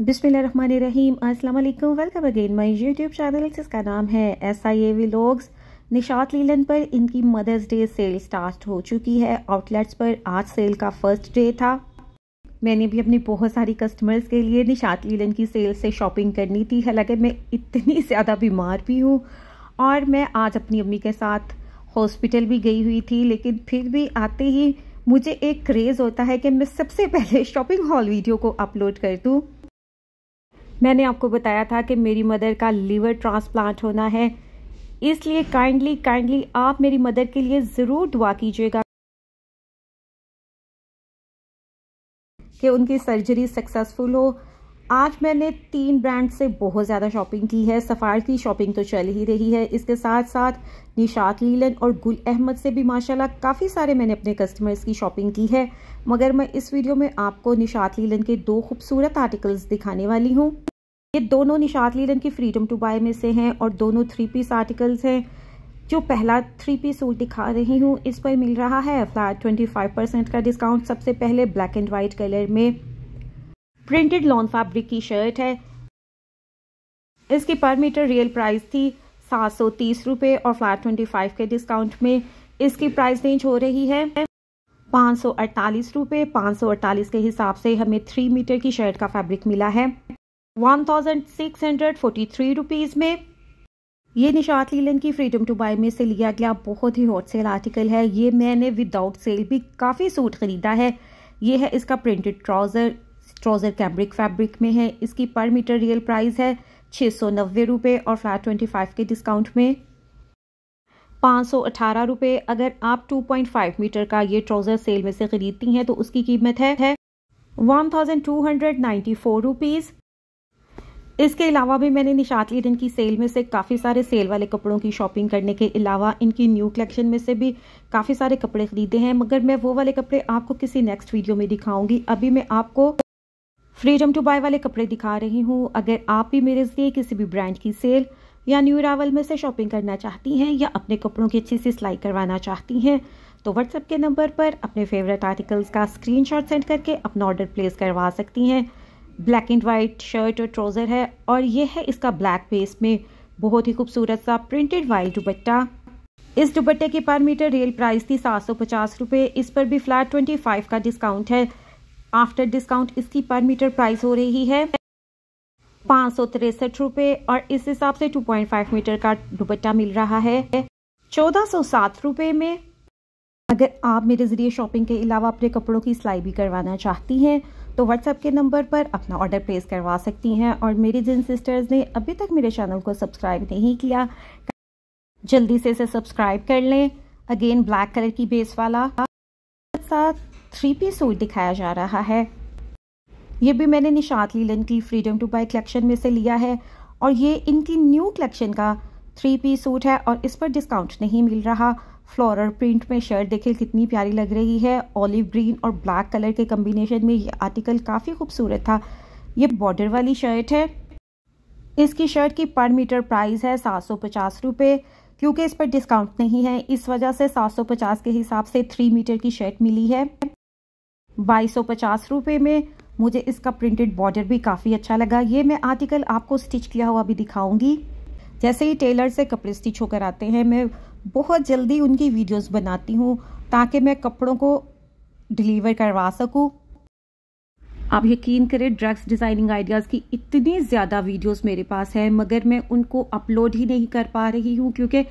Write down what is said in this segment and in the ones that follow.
बिसमीम अस्सलाम वालेकुम welcome again my YouTube channel जिसका नाम है S I A vlogs Nishat Linen पर इनकी मदर्स डे सेल स्टार्ट हो चुकी है आउटलेट्स पर आज सेल का फर्स्ट डे था मैंने भी अपनी बहुत सारी कस्टमर्स के लिए निशात लीलन की सेल से शॉपिंग करनी थी हालांकि मैं इतनी ज़्यादा बीमार भी हूँ और मैं आज अपनी अम्मी के साथ हॉस्पिटल भी गई हुई थी लेकिन फिर भी आते ही मुझे एक क्रेज़ होता है कि मैं सबसे पहले शॉपिंग हॉल वीडियो को अपलोड कर दूँ मैंने आपको बताया था कि मेरी मदर का लीवर ट्रांसप्लांट होना है इसलिए काइंडली काइंडली आप मेरी मदर के लिए ज़रूर दुआ कीजिएगा कि उनकी सर्जरी सक्सेसफुल हो आज मैंने तीन ब्रांड से बहुत ज़्यादा शॉपिंग की है सफ़ार की शॉपिंग तो चल ही रही है इसके साथ साथ निशात लीलन और गुल अहमद से भी माशाल्लाह काफ़ी सारे मैंने अपने कस्टमर्स की शॉपिंग की है मगर मैं इस वीडियो में आपको निशात लीलन के दो खूबसूरत आर्टिकल्स दिखाने वाली हूँ ये दोनों निशात लीलन की फ्रीडम टू बाय में से हैं और दोनों थ्री पीस आर्टिकल्स हैं जो पहला थ्री पीस सूट दिखा रही हूँ इस पर मिल रहा है फ्लैट ट्वेंटी फाइव परसेंट का डिस्काउंट सबसे पहले ब्लैक एंड वाइट कलर में प्रिंटेड लॉन फैब्रिक की शर्ट है इसकी पर मीटर रियल प्राइस थी सात सौ तीस रुपये और फ्लैट ट्वेंटी फाइव के डिस्काउंट में इसकी प्राइस रेंज हो रही है पाँच सौ अड़तालीस रुपये पाँच सौ अड़तालीस के हिसाब से हमें थ्री मीटर की शर्ट का फैब्रिक मिला है one thousand six hundred forty three rupees में ये निशात लीलन की फ्रीडम टू बाई में से लिया गया बहुत ही हॉट सेल आर्टिकल है ये मैंने विदाउट सेल भी काफ़ी सूट खरीदा है ये है इसका printed trouser trouser cambric fabric में है इसकी पर मीटर रियल प्राइस है छः सौ नब्बे रुपये और फ्लैट ट्वेंटी फाइव के डिस्काउंट में पाँच सौ अठारह रुपये अगर आप टू पॉइंट फाइव मीटर का ये ट्राउज़र सेल में से ख़रीदती हैं तो उसकी कीमत है one thousand two hundred ninety four rupees इसके अलावा भी मैंने निशात लीडन की सेल में से काफ़ी सारे सेल वाले कपड़ों की शॉपिंग करने के अलावा इनकी न्यू कलेक्शन में से भी काफ़ी सारे कपड़े ख़रीदे हैं मगर मैं वो वाले कपड़े आपको किसी नेक्स्ट वीडियो में दिखाऊंगी अभी मैं आपको फ्रीडम टू बाय वाले कपड़े दिखा रही हूँ अगर आप भी मेरे जरिए किसी भी ब्रांड की सेल या न्यू रावल में से शॉपिंग करना चाहती हैं या अपने कपड़ों की अच्छी सी सिलाई करवाना चाहती हैं तो व्हाट्सएप के नंबर पर अपने फेवरेट आर्टिकल्स का स्क्रीनशॉट सेंड करके अपना ऑर्डर प्लेस करवा सकती हैं ब्लैक एंड वाइट शर्ट और ट्राउज़र है और यह है इसका ब्लैक बेस में बहुत ही खूबसूरत सा प्रिंटेड वाइट दुबट्टा इस दुबट्टे की पर मीटर रेल प्राइस थी सात सौ पचास रुपये इस पर भी फ्लैट ट्वेंटी फाइव का डिस्काउंट है आफ्टर डिस्काउंट इसकी पर मीटर प्राइस हो रही है पाँच सौ तिरसठ रुपये और इस हिसाब से 2.5 मीटर का दुपट्टा मिल रहा है चौदह सौ सात रुपये में अगर आप मेरे ज़रिए शॉपिंग के अलावा अपने कपड़ों की सिलाई भी करवाना चाहती हैं तो व्हाट्सएप के नंबर पर अपना ऑर्डर प्लेस करवा सकती हैं और मेरी जिन सिस्टर्स ने अभी तक मेरे चैनल को सब्सक्राइब नहीं किया जल्दी से इसे सब्सक्राइब कर लें अगेन ब्लैक कलर की बेस वाला साथ थ्री पीस सूट दिखाया जा रहा है ये भी मैंने निशात लीलन की फ्रीडम टू बाय कलेक्शन में से लिया है और ये इनकी न्यू कलेक्शन का थ्री पीस सूट है और इस पर डिस्काउंट नहीं मिल रहा फ्लोरल प्रिंट में शर्ट देखिए कितनी प्यारी लग रही है ऑलिव ग्रीन और ब्लैक कलर के कम्बिनेशन में ये आर्टिकल काफ़ी खूबसूरत था ये बॉर्डर वाली शर्ट है इसकी शर्ट की पर मीटर प्राइस है सात सौ पचास रुपये क्योंकि इस पर डिस्काउंट नहीं है इस वजह से सात सौ पचास के हिसाब से थ्री मीटर की शर्ट मिली है बाईस सौ में मुझे इसका प्रिंटेड बॉर्डर भी काफ़ी अच्छा लगा ये मैं आर्टिकल आपको स्टिच किया हुआ भी दिखाऊंगी जैसे ही टेलर से कपड़े स्टिच होकर आते हैं मैं बहुत जल्दी उनकी वीडियोस बनाती हूँ ताकि मैं कपड़ों को डिलीवर करवा सकूँ आप यकीन करें ड्रग्स डिज़ाइनिंग आइडियाज़ की इतनी ज़्यादा वीडियोज़ मेरे पास है मगर मैं उनको अपलोड ही नहीं कर पा रही हूँ क्योंकि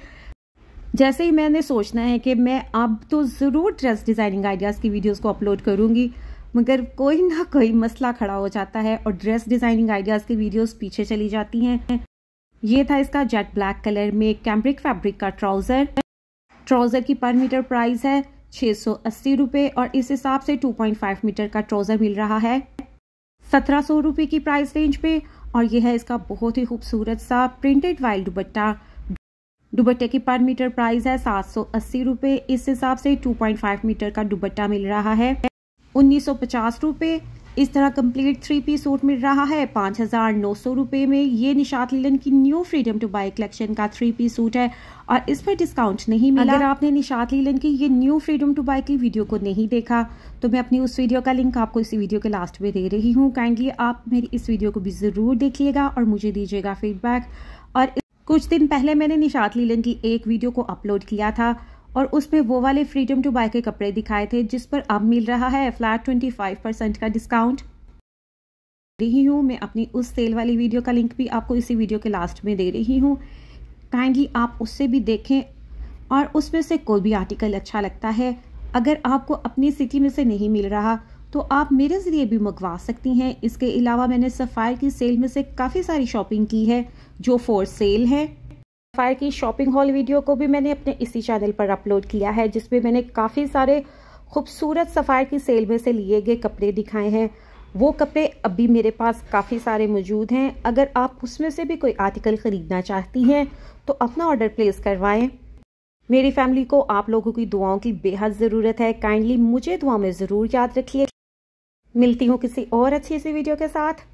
जैसे ही मैंने सोचना है कि मैं अब तो ज़रूर ड्रेस डिज़ाइनिंग आइडियाज़ की वीडियोस को अपलोड करूँगी मगर कोई ना कोई मसला खड़ा हो जाता है और ड्रेस डिज़ाइनिंग आइडियाज़ की वीडियोस पीछे चली जाती हैं ये था इसका जेट ब्लैक कलर में कैम्ब्रिक फैब्रिक का ट्राउज़र ट्राउज़र की पर मीटर प्राइस है छः सौ अस्सी और इस हिसाब से टू पॉइंट फाइव मीटर का ट्राउज़र मिल रहा है सत्रह सौ की प्राइस रेंज पे और यह है इसका बहुत ही खूबसूरत सा प्रिंटेड वाइल्ड दुबट्टा दुबट्टे की पर मीटर प्राइस है सात सौ अस्सी रुपये इस हिसाब से टू पॉइंट फाइव मीटर का दुबट्टा मिल रहा है उन्नीस सौ पचास रुपये इस तरह कंप्लीट थ्री पी सूट मिल रहा है पाँच हज़ार नौ सौ रुपये में ये निशात लीलन की new freedom to buy collection का थ्री पी सूट है और इस पर डिस्काउंट नहीं मिला अगर आपने निशात लीलन की ये न्यू फ्रीडम टू बाई की वीडियो को नहीं देखा तो मैं अपनी उस वीडियो का लिंक आपको इस वीडियो के लास्ट में दे रही हूँ काइंडली आप मेरी इस वीडियो को भी ज़रूर देखिएगा और मुझे दीजिएगा फीडबैक और कुछ दिन पहले मैंने निशात लीलन की एक वीडियो को अपलोड किया था और उसमें वो वाले फ्रीडम टू बाय के कपड़े दिखाए थे जिस पर अब मिल रहा है फ्लैट ट्वेंटी फाइव परसेंट का डिस्काउंट रही हूँ मैं अपनी उस सेल वाली वीडियो का लिंक भी आपको इसी वीडियो के लास्ट में दे रही हूँ काइंडली आप उससे भी देखें और उसमें से कोई भी आर्टिकल अच्छा लगता है अगर आपको अपनी सिटी में से नहीं मिल रहा तो आप मेरे ज़रिए भी मंगवा सकती हैं इसके अलावा मैंने सफ़ायर की सेल में से काफ़ी सारी शॉपिंग की है जो फॉर सेल है सफ़ायर की शॉपिंग हॉल वीडियो को भी मैंने अपने इसी चैनल पर अपलोड किया है जिसमें मैंने काफ़ी सारे खूबसूरत सफ़ायर की सेल में से लिए गए कपड़े दिखाए हैं वो कपड़े अभी मेरे पास काफ़ी सारे मौजूद हैं अगर आप उसमें से भी कोई आर्टिकल ख़रीदना चाहती हैं तो अपना ऑर्डर प्लेस करवाएं मेरी फैमिली को आप लोगों की दुआओं की बेहद ज़रूरत है काइंडली मुझे दुआ में ज़रूर याद रखिए मिलती हूँ किसी और अच्छी सी वीडियो के साथ